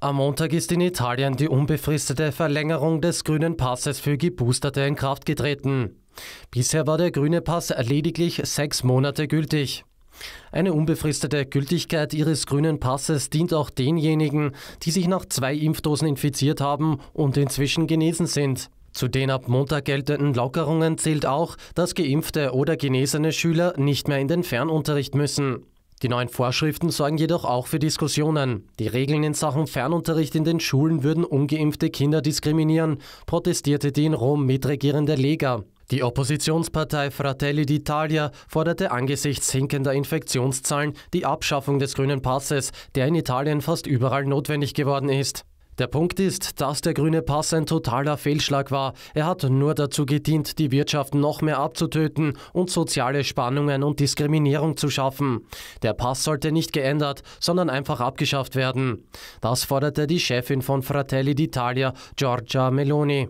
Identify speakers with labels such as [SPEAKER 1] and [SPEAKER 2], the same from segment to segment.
[SPEAKER 1] Am Montag ist in Italien die unbefristete Verlängerung des grünen Passes für Geboosterte in Kraft getreten. Bisher war der grüne Pass lediglich sechs Monate gültig. Eine unbefristete Gültigkeit ihres grünen Passes dient auch denjenigen, die sich nach zwei Impfdosen infiziert haben und inzwischen genesen sind. Zu den ab Montag geltenden Lockerungen zählt auch, dass geimpfte oder genesene Schüler nicht mehr in den Fernunterricht müssen. Die neuen Vorschriften sorgen jedoch auch für Diskussionen. Die Regeln in Sachen Fernunterricht in den Schulen würden ungeimpfte Kinder diskriminieren, protestierte die in Rom mitregierende Lega. Die Oppositionspartei Fratelli d'Italia forderte angesichts sinkender Infektionszahlen die Abschaffung des grünen Passes, der in Italien fast überall notwendig geworden ist. Der Punkt ist, dass der grüne Pass ein totaler Fehlschlag war. Er hat nur dazu gedient, die Wirtschaft noch mehr abzutöten und soziale Spannungen und Diskriminierung zu schaffen. Der Pass sollte nicht geändert, sondern einfach abgeschafft werden. Das forderte die Chefin von Fratelli d'Italia, Giorgia Meloni.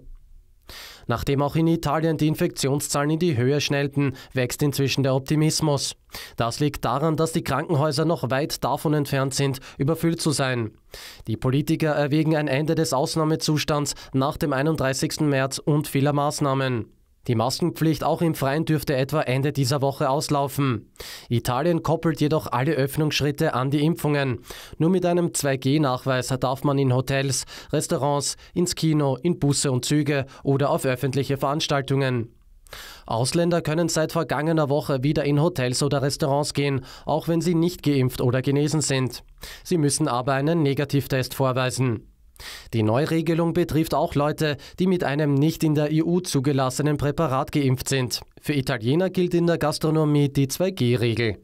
[SPEAKER 1] Nachdem auch in Italien die Infektionszahlen in die Höhe schnellten, wächst inzwischen der Optimismus. Das liegt daran, dass die Krankenhäuser noch weit davon entfernt sind, überfüllt zu sein. Die Politiker erwägen ein Ende des Ausnahmezustands nach dem 31. März und vieler Maßnahmen. Die Maskenpflicht auch im Freien dürfte etwa Ende dieser Woche auslaufen. Italien koppelt jedoch alle Öffnungsschritte an die Impfungen. Nur mit einem 2G-Nachweis darf man in Hotels, Restaurants, ins Kino, in Busse und Züge oder auf öffentliche Veranstaltungen. Ausländer können seit vergangener Woche wieder in Hotels oder Restaurants gehen, auch wenn sie nicht geimpft oder genesen sind. Sie müssen aber einen Negativtest vorweisen. Die Neuregelung betrifft auch Leute, die mit einem nicht in der EU zugelassenen Präparat geimpft sind. Für Italiener gilt in der Gastronomie die 2G-Regel.